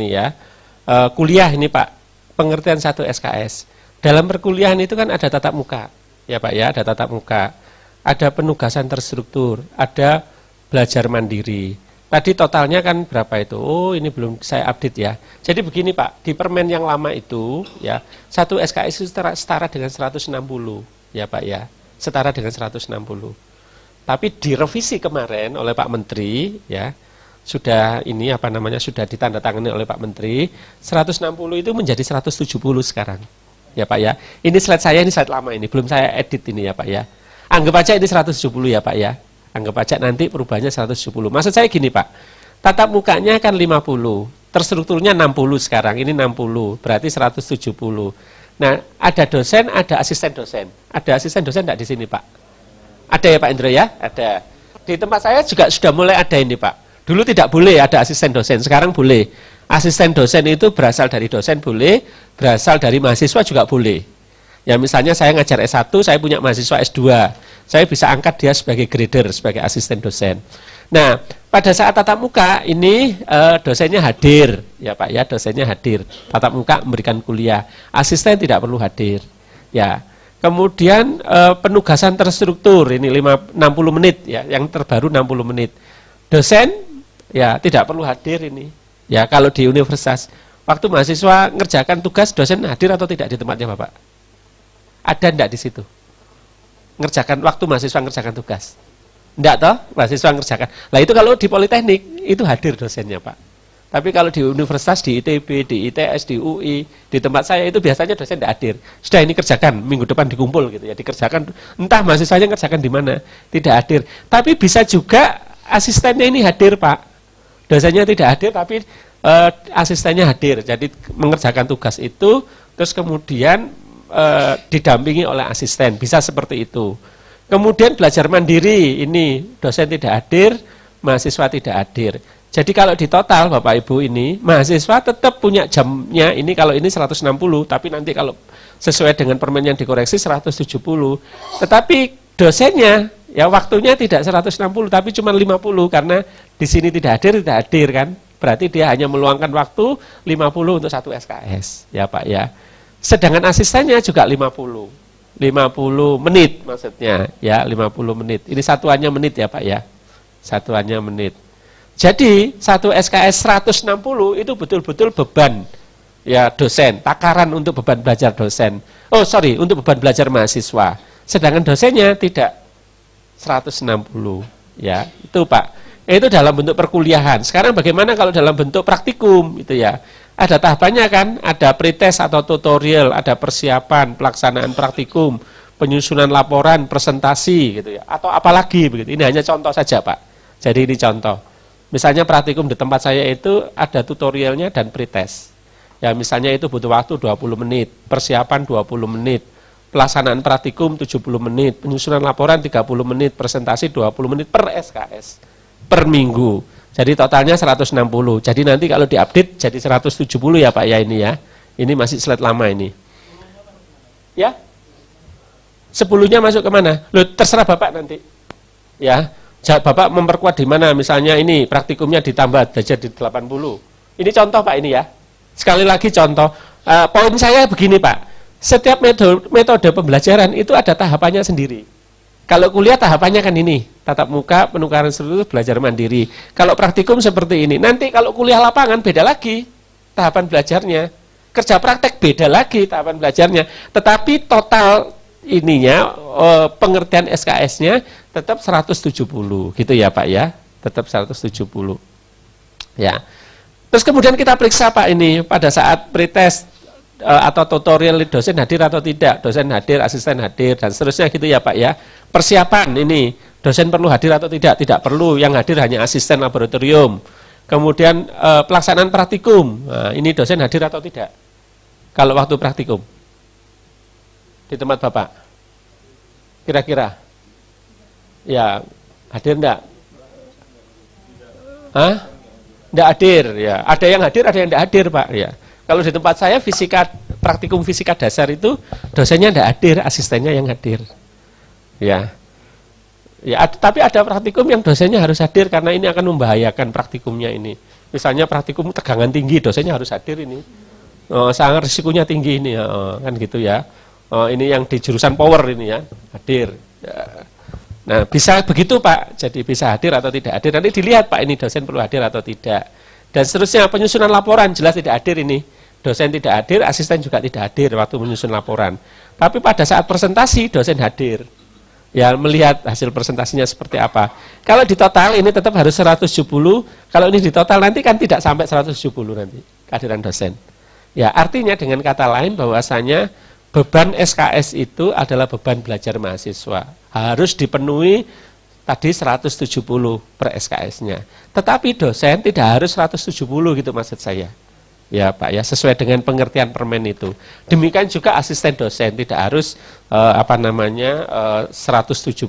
ini ya e, kuliah ini Pak pengertian satu SKS dalam perkuliahan itu kan ada tatap muka ya Pak ya ada tatap muka ada penugasan terstruktur ada belajar mandiri tadi totalnya kan berapa itu oh ini belum saya update ya jadi begini Pak di permen yang lama itu ya satu SKS itu setara, setara dengan 160 ya Pak ya setara dengan 160 tapi direvisi kemarin oleh Pak Menteri ya sudah ini apa namanya sudah ditandatangani oleh Pak Menteri 160 itu menjadi 170 sekarang ya Pak ya ini slide saya ini slide lama ini belum saya edit ini ya Pak ya anggap aja ini 170 ya Pak ya anggap aja nanti perubahannya 170 maksud saya gini Pak tatap mukanya kan 50 terstrukturnya 60 sekarang ini 60 berarti 170 nah ada dosen ada asisten dosen ada asisten dosen tidak di sini Pak ada ya Pak Indra ya ada di tempat saya juga sudah mulai ada ini Pak Dulu tidak boleh ada asisten dosen, sekarang boleh. Asisten dosen itu berasal dari dosen boleh, berasal dari mahasiswa juga boleh. Ya misalnya saya ngajar S1, saya punya mahasiswa S2. Saya bisa angkat dia sebagai grader, sebagai asisten dosen. Nah, pada saat tatap muka ini eh, dosennya hadir, ya Pak ya, dosennya hadir. Tatap muka memberikan kuliah. Asisten tidak perlu hadir. Ya. Kemudian eh, penugasan terstruktur ini 5, 60 menit ya, yang terbaru 60 menit dosen ya tidak perlu hadir ini. Ya kalau di universitas, waktu mahasiswa ngerjakan tugas dosen hadir atau tidak di tempatnya Bapak? Ada ndak di situ? Ngerjakan waktu mahasiswa ngerjakan tugas. ndak toh? Mahasiswa ngerjakan. Lah itu kalau di politeknik itu hadir dosennya, Pak. Tapi kalau di universitas, di ITB, di ITS, di UI, di tempat saya itu biasanya dosen tidak hadir. Sudah ini kerjakan, minggu depan dikumpul gitu ya, dikerjakan. Entah mahasiswanya ngerjakan di mana, tidak hadir. Tapi bisa juga asistennya ini hadir Pak. Dosennya tidak hadir tapi e, asistennya hadir. Jadi mengerjakan tugas itu terus kemudian e, didampingi oleh asisten. Bisa seperti itu. Kemudian belajar mandiri ini dosen tidak hadir, mahasiswa tidak hadir. Jadi kalau di total Bapak Ibu ini mahasiswa tetap punya jamnya ini kalau ini 160 tapi nanti kalau sesuai dengan permen yang dikoreksi 170. Tetapi dosennya ya waktunya tidak 160 tapi cuma 50 karena di sini tidak hadir, tidak hadir kan? Berarti dia hanya meluangkan waktu 50 untuk satu SKS, ya Pak ya. Sedangkan asistennya juga 50. 50 menit maksudnya, ya 50 menit. Ini satuannya menit ya Pak ya. Satuannya menit. Jadi satu SKS 160 itu betul-betul beban ya dosen, takaran untuk beban belajar dosen. Oh sorry, untuk beban belajar mahasiswa. Sedangkan dosennya tidak 160 ya. Itu Pak. Eh, itu dalam bentuk perkuliahan. Sekarang bagaimana kalau dalam bentuk praktikum Itu ya? Ada tahapannya kan, ada pretest atau tutorial, ada persiapan, pelaksanaan praktikum, penyusunan laporan, presentasi gitu ya. Atau apalagi begitu. Ini hanya contoh saja, Pak. Jadi ini contoh. Misalnya praktikum di tempat saya itu ada tutorialnya dan pretest. Ya misalnya itu butuh waktu 20 menit, persiapan 20 menit, pelaksanaan praktikum 70 menit, penyusunan laporan 30 menit, presentasi 20 menit per SKS per minggu. Jadi totalnya 160. Jadi nanti kalau diupdate jadi 170 ya Pak ya ini ya. Ini masih slide lama ini. Ya? Sepuluhnya masuk kemana? Loh, terserah Bapak nanti. Ya, Bapak memperkuat di mana? Misalnya ini praktikumnya ditambah derajat di 80. Ini contoh Pak ini ya. Sekali lagi contoh. Uh, poin saya begini Pak. Setiap metode, metode pembelajaran itu ada tahapannya sendiri. Kalau kuliah tahapannya kan ini, tatap muka, penukaran seluruh, belajar mandiri. Kalau praktikum seperti ini. Nanti kalau kuliah lapangan beda lagi tahapan belajarnya. Kerja praktek beda lagi tahapan belajarnya. Tetapi total ininya eh, pengertian SKS-nya tetap 170 gitu ya Pak ya. Tetap 170. Ya. Terus kemudian kita periksa Pak ini pada saat pretest Eh, atau tutorial dosen hadir atau tidak, dosen hadir, asisten hadir dan seterusnya gitu ya Pak ya. Persiapan ini dosen perlu hadir atau tidak, tidak perlu. Yang hadir hanya asisten laboratorium. Kemudian eh, pelaksanaan praktikum, nah, ini dosen hadir atau tidak? Kalau waktu praktikum di tempat Bapak, kira-kira, ya hadir enggak? Hah? Enggak hadir, ya. Ada yang hadir, ada yang tidak hadir, Pak, ya. Kalau di tempat saya fisika praktikum fisika dasar itu dosennya tidak hadir, asistennya yang hadir. Ya. Ya, ad, tapi ada praktikum yang dosennya harus hadir karena ini akan membahayakan praktikumnya ini. Misalnya praktikum tegangan tinggi, dosennya harus hadir ini. Oh, sangat risikonya tinggi ini ya, oh, kan gitu ya. Oh, ini yang di jurusan power ini ya, hadir. Ya. Nah, bisa begitu Pak, jadi bisa hadir atau tidak hadir. Nanti dilihat Pak, ini dosen perlu hadir atau tidak. Dan seterusnya, penyusunan laporan jelas tidak hadir ini dosen tidak hadir, asisten juga tidak hadir waktu menyusun laporan. Tapi pada saat presentasi dosen hadir. Ya melihat hasil presentasinya seperti apa. Kalau di total ini tetap harus 170, kalau ini di total nanti kan tidak sampai 170 nanti kehadiran dosen. Ya artinya dengan kata lain bahwasanya beban SKS itu adalah beban belajar mahasiswa. Harus dipenuhi tadi 170 per SKS-nya. Tetapi dosen tidak harus 170 gitu maksud saya ya Pak ya sesuai dengan pengertian permen itu. Demikian juga asisten dosen tidak harus eh, apa namanya 170. Eh,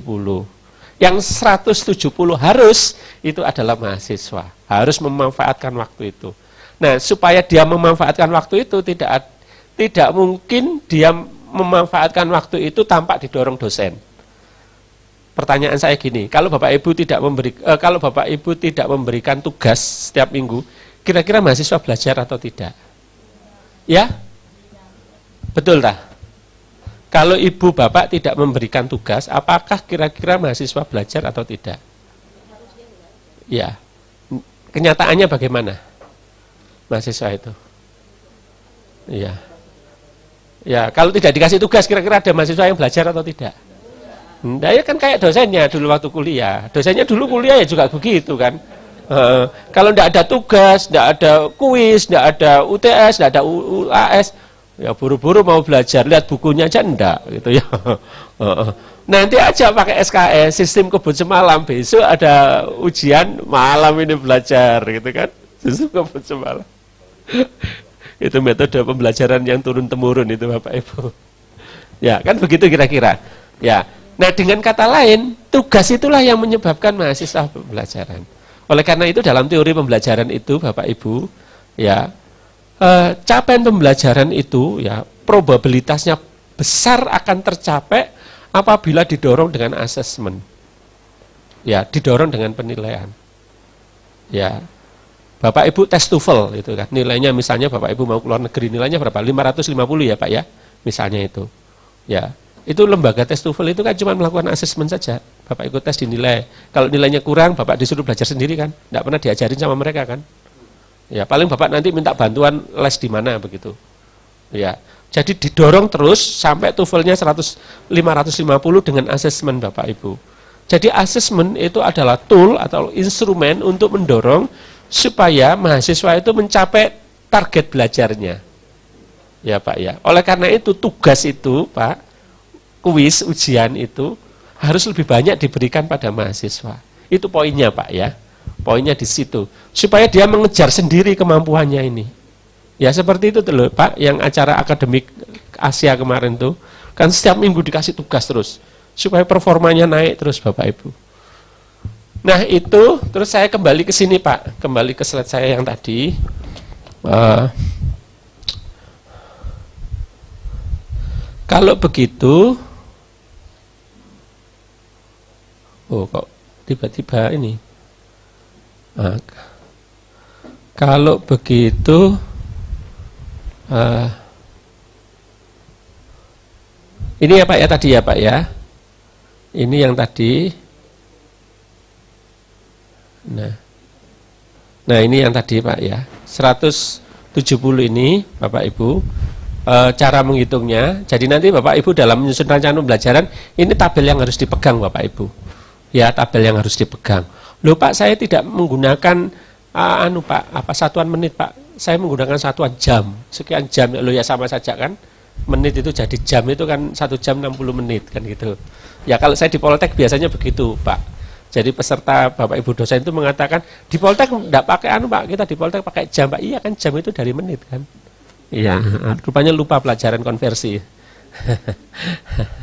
Yang 170 harus itu adalah mahasiswa, harus memanfaatkan waktu itu. Nah, supaya dia memanfaatkan waktu itu tidak tidak mungkin dia memanfaatkan waktu itu tampak didorong dosen. Pertanyaan saya gini, kalau Bapak Ibu tidak memberi eh, kalau Bapak Ibu tidak memberikan tugas setiap minggu, Kira-kira mahasiswa belajar atau tidak? Ya? Betul tak? Kalau ibu bapak tidak memberikan tugas, apakah kira-kira mahasiswa belajar atau tidak? Ya. Kenyataannya bagaimana? Mahasiswa itu. Ya, Ya, kalau tidak dikasih tugas kira-kira ada mahasiswa yang belajar atau tidak? Nah, ya kan kayak dosennya dulu waktu kuliah. Dosennya dulu kuliah ya juga begitu kan. Uh, kalau tidak ada tugas, tidak ada kuis, tidak ada UTS, tidak ada UAS, ya buru-buru mau belajar lihat bukunya aja enggak gitu ya. Uh, uh. Nanti aja pakai SKS, sistem kebun semalam. Besok ada ujian malam ini belajar gitu kan. Sistem kebun semalam. itu metode pembelajaran yang turun temurun itu Bapak Ibu. Ya, kan begitu kira-kira. Ya. Nah, dengan kata lain, tugas itulah yang menyebabkan mahasiswa pembelajaran. Oleh karena itu dalam teori pembelajaran itu Bapak Ibu ya eh, capaian pembelajaran itu ya probabilitasnya besar akan tercapai apabila didorong dengan asesmen. Ya, didorong dengan penilaian. Ya. Bapak Ibu tes TOEFL itu kan. Nilainya misalnya Bapak Ibu mau keluar negeri nilainya berapa? 550 ya, Pak ya. Misalnya itu. Ya. Itu lembaga tes TOEFL itu kan cuma melakukan asesmen saja. Bapak ikut tes dinilai. Kalau nilainya kurang, Bapak disuruh belajar sendiri kan. Tidak pernah diajarin sama mereka kan. Ya, paling Bapak nanti minta bantuan les di mana begitu. Ya. Jadi didorong terus sampai TOEFL-nya 100 550 dengan asesmen Bapak Ibu. Jadi asesmen itu adalah tool atau instrumen untuk mendorong supaya mahasiswa itu mencapai target belajarnya. Ya Pak ya. Oleh karena itu tugas itu Pak kuis ujian itu harus lebih banyak diberikan pada mahasiswa. Itu poinnya Pak ya. Poinnya di situ. Supaya dia mengejar sendiri kemampuannya ini. Ya seperti itu tuh Pak, yang acara akademik Asia kemarin tuh. Kan setiap minggu dikasih tugas terus. Supaya performanya naik terus Bapak Ibu. Nah itu, terus saya kembali ke sini Pak. Kembali ke slide saya yang tadi. Uh, kalau begitu, oh kok tiba-tiba ini nah, kalau begitu uh, ini ya pak ya tadi ya pak ya ini yang tadi nah nah ini yang tadi pak ya 170 ini bapak ibu eh, cara menghitungnya. Jadi nanti Bapak Ibu dalam menyusun rancangan pembelajaran ini tabel yang harus dipegang Bapak Ibu ya tabel yang harus dipegang. Loh Pak, saya tidak menggunakan uh, anu Pak, apa satuan menit Pak. Saya menggunakan satuan jam. Sekian jam. Loh ya sama saja kan. Menit itu jadi jam itu kan satu jam 60 menit kan gitu. Ya kalau saya di Poltek biasanya begitu Pak. Jadi peserta Bapak Ibu dosen itu mengatakan di Poltek enggak pakai anu Pak, kita di Poltek pakai jam Pak. Iya kan jam itu dari menit kan. Iya, rupanya lupa pelajaran konversi.